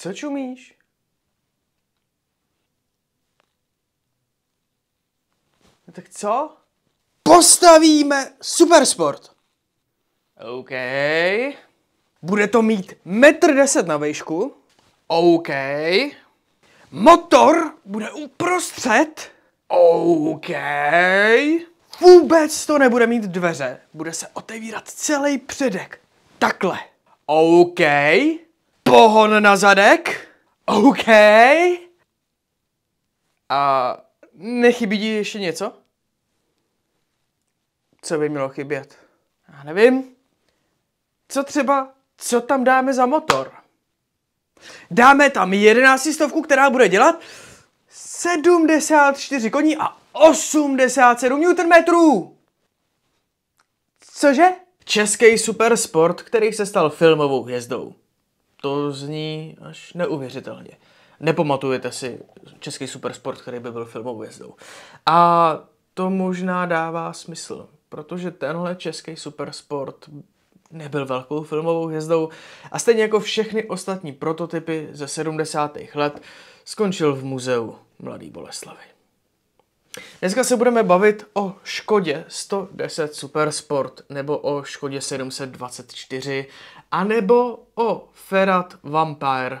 Co čumíš? No tak co? Postavíme supersport! OK. Bude to mít metr deset na výšku. OK. Motor bude uprostřed. OK. Vůbec to nebude mít dveře. Bude se otevírat celý předek. Takhle. OK pohon na zadek. OK. A nechybí ti ještě něco? Co by mělo chybět? Já nevím. Co třeba, co tam dáme za motor? Dáme tam jedenáctistovku, stovku, která bude dělat 74 koní a 87 Nm. Cože? Český supersport, který se stal filmovou hvězdou to zní až neuvěřitelně. Nepamatujete si český supersport, který by byl filmovou hvězdou. A to možná dává smysl, protože tenhle český supersport nebyl velkou filmovou hvězdou a stejně jako všechny ostatní prototypy ze 70. let skončil v muzeu Mladý Boleslavy. Dneska se budeme bavit o Škodě 110 Supersport, nebo o Škodě 724, anebo o Ferrat Vampire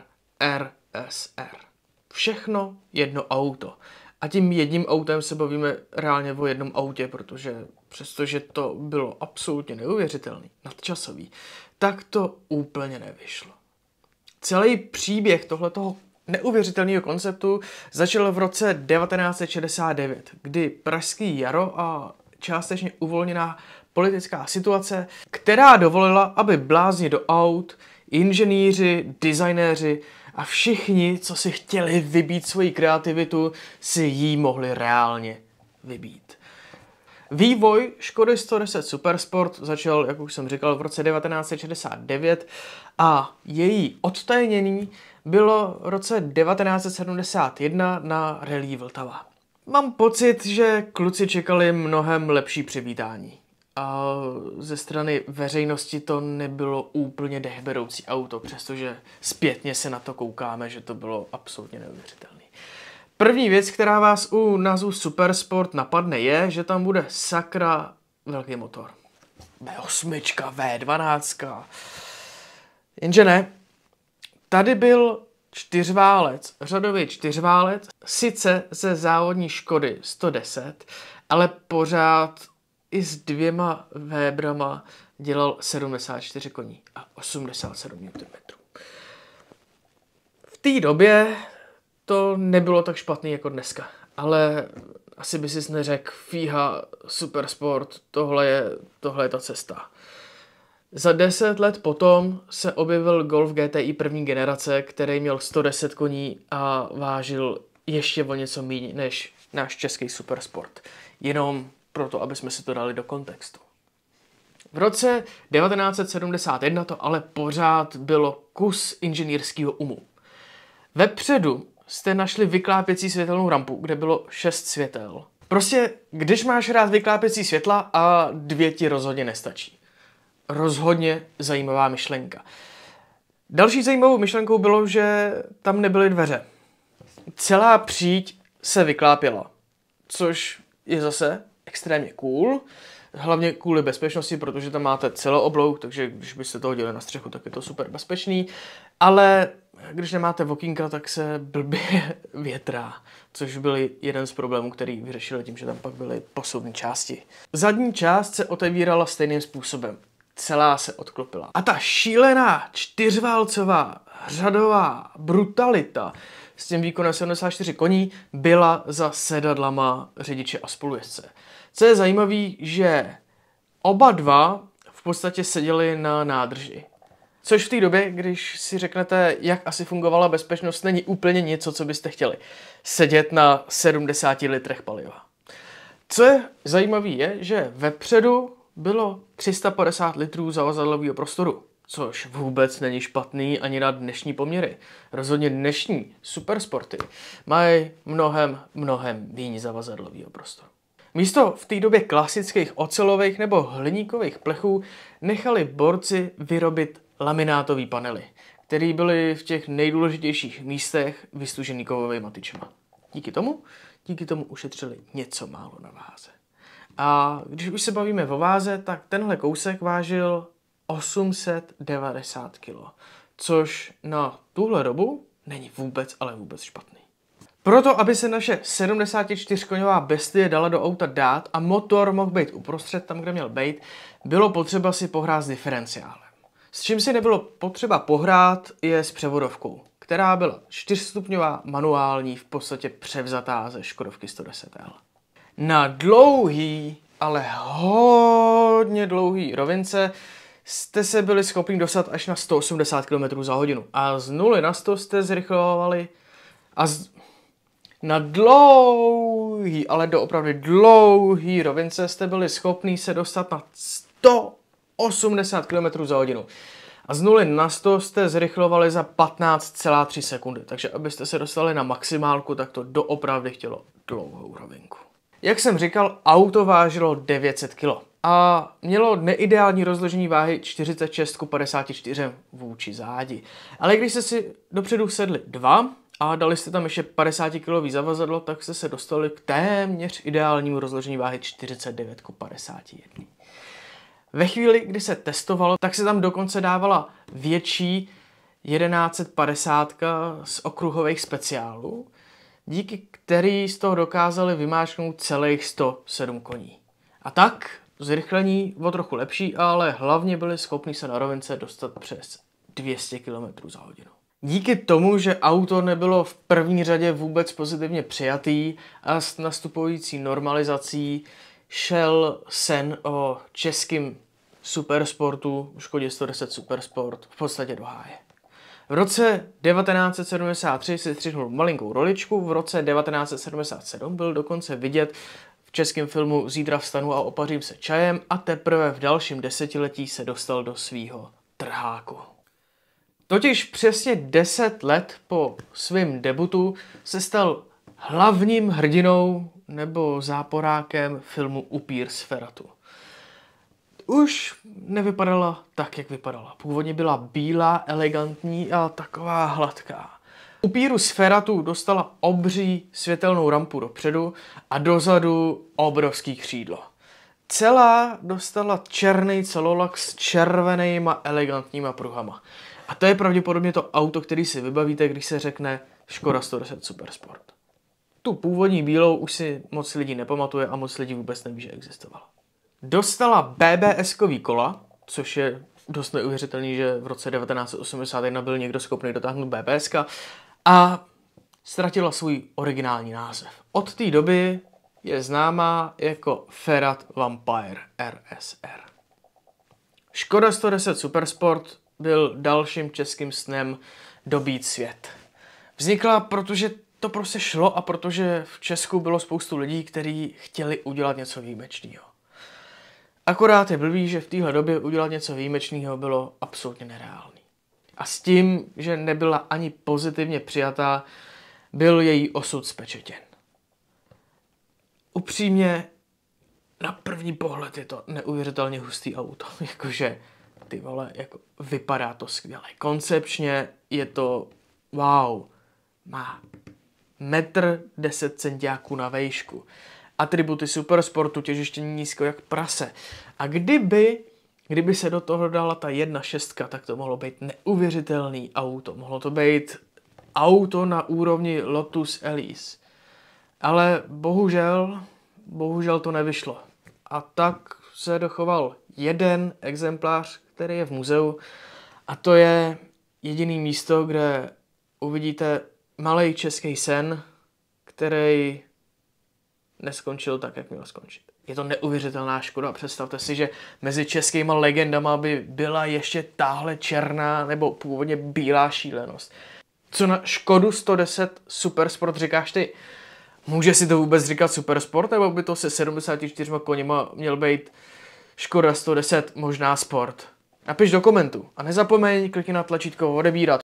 RSR. Všechno jedno auto. A tím jedním autem se bavíme reálně o jednom autě, protože přestože to bylo absolutně neuvěřitelný, nadčasový, tak to úplně nevyšlo. Celý příběh tohletoho neuvěřitelného konceptu začal v roce 1969, kdy Pražský jaro a částečně uvolněná politická situace, která dovolila, aby blázni do aut, inženýři, designéři a všichni, co si chtěli vybít svoji kreativitu, si ji mohli reálně vybít. Vývoj Škody 110 Supersport začal, jak už jsem říkal, v roce 1969 a její odtajnění bylo v roce 1971 na Rally Vltava. Mám pocit, že kluci čekali mnohem lepší přivítání. A ze strany veřejnosti to nebylo úplně dehberoucí auto, přestože zpětně se na to koukáme, že to bylo absolutně neuvěřitelné. První věc, která vás u názvu Supersport napadne, je, že tam bude sakra velký motor. V8, V12. Jenže ne. Tady byl čtyřválec, řadový čtyřválec, sice ze závodní Škody 110, ale pořád i s dvěma vébrama dělal 74 koní a 87 Nm. V té době to nebylo tak špatný jako dneska. Ale asi by si neřekl, fíha, supersport, tohle je, tohle je ta cesta. Za deset let potom se objevil Golf GTI první generace, který měl 110 koní a vážil ještě o něco méně než náš český supersport. Jenom proto, aby jsme si to dali do kontextu. V roce 1971 to ale pořád bylo kus inženýrského umu. Vepředu jste našli vyklápěcí světelnou rampu, kde bylo šest světel. Prostě, když máš rád vyklápěcí světla a dvě ti rozhodně nestačí. Rozhodně zajímavá myšlenka. Další zajímavou myšlenkou bylo, že tam nebyly dveře. Celá příď se vyklápila, což je zase extrémně cool, hlavně kvůli bezpečnosti, protože tam máte celou oblouk, takže když byste to hodili na střechu, tak je to super bezpečný, ale když nemáte vokinka, tak se blbě větrá, což byl jeden z problémů, který vyřešili tím, že tam pak byly posuvní části. Zadní část se otevírala stejným způsobem. Celá se odklopila. A ta šílená čtyřválcová řadová brutalita s tím výkonem 74 koní byla za sedadlama řidiče a spolujezdce. Co je zajímavé, že oba dva v podstatě seděli na nádrži. Což v té době, když si řeknete, jak asi fungovala bezpečnost, není úplně něco, co byste chtěli. Sedět na 70 litrech paliva. Co je zajímavé, je, že vepředu bylo 350 litrů zavazadlového prostoru, což vůbec není špatný ani na dnešní poměry. Rozhodně dnešní supersporty mají mnohem, mnohem méně zavazadlového prostoru. Místo v té době klasických ocelových nebo hliníkových plechů nechali borci vyrobit laminátové panely, které byly v těch nejdůležitějších místech vystužený kovovými tyčema. Díky tomu, díky tomu ušetřili něco málo na váze. A když už se bavíme o váze, tak tenhle kousek vážil 890 kg, což na tuhle dobu není vůbec, ale vůbec špatný. Proto, aby se naše 74-koňová bestie dala do auta dát a motor mohl být uprostřed tam, kde měl být, bylo potřeba si pohrát s diferenciálem. S čím si nebylo potřeba pohrát, je s převodovkou, která byla čtyřstupňová, manuální, v podstatě převzatá ze Škodovky 110L. Na dlouhý, ale hodně dlouhý rovince jste se byli schopni dostat až na 180 km za hodinu. A z 0 na 100 jste zrychlovali a z... na dlouhý, ale doopravdy dlouhý rovince jste byli schopni se dostat na 100 80 km za hodinu. A z 0 na 100 jste zrychlovali za 15,3 sekundy, takže abyste se dostali na maximálku, tak to doopravdy chtělo dlouhou rovinku. Jak jsem říkal, auto vážilo 900 kg a mělo neideální rozložení váhy 46 ku 54 vůči zádi. Ale když jste si dopředu sedli dva a dali jste tam ještě 50 kg zavazadlo, tak jste se dostali k téměř ideálnímu rozložení váhy 49 ku 51. Ve chvíli, kdy se testovalo, tak se tam dokonce dávala větší 1150 z okruhových speciálů, díky který z toho dokázali vymáčknout celých 107 koní. A tak zrychlení bylo trochu lepší, ale hlavně byli schopni se na rovince dostat přes 200 km za hodinu. Díky tomu, že auto nebylo v první řadě vůbec pozitivně přijatý a s nastupující normalizací šel sen o českým supersportu, Škodě 110 Supersport, v podstatě do háje. V roce 1973 si střihnul malinkou roličku, v roce 1977 byl dokonce vidět v českém filmu Zítra vstanu a opařím se čajem a teprve v dalším desetiletí se dostal do svýho trháku. Totiž přesně 10 let po svém debutu se stal hlavním hrdinou nebo záporákem filmu Upír z Feratu. Už nevypadala tak, jak vypadala. Původně byla bílá, elegantní a taková hladká. Upíru z Feratu dostala obří světelnou rampu dopředu a dozadu obrovský křídlo. Celá dostala černý celolak s červenýma elegantníma pruhama. A to je pravděpodobně to auto, který si vybavíte, když se řekne Škoda 110 Supersport. Tu původní bílou už si moc lidí nepamatuje a moc lidí vůbec neví, že existovala. Dostala BBS-kový kola, což je dost neuvěřitelný, že v roce 1981 byl někdo schopný dotáhnout BBS a ztratila svůj originální název. Od té doby je známá jako Ferrat Vampire RSR. Škoda 110 Supersport byl dalším českým snem dobít svět. Vznikla, protože to prostě šlo a protože v Česku bylo spoustu lidí, kteří chtěli udělat něco výjimečného. Akorát je blbý, že v téhle době udělat něco výjimečného bylo absolutně nereálné. A s tím, že nebyla ani pozitivně přijatá, byl její osud spečetěn. Upřímně, na první pohled je to neuvěřitelně hustý auto. Jakože, ty vole, jako vypadá to skvěle. Koncepčně je to wow. Má metr 10 centiáků na vejšku. Atributy supersportu, těžiště nízko jak prase. A kdyby, kdyby se do toho dala ta jedna šestka, tak to mohlo být neuvěřitelný auto. Mohlo to být auto na úrovni Lotus Elise. Ale bohužel, bohužel to nevyšlo. A tak se dochoval jeden exemplář, který je v muzeu a to je jediný místo, kde uvidíte malý český sen, který neskončil tak, jak měl skončit. Je to neuvěřitelná škoda. Představte si, že mezi českýma legendama by byla ještě tahle černá nebo původně bílá šílenost. Co na škodu 110 Supersport říkáš ty? Může si to vůbec říkat Supersport, nebo by to se 74 koněma měl být Škoda 110 možná sport? Napiš do komentu a nezapomeň, klikni na tlačítko odebírat.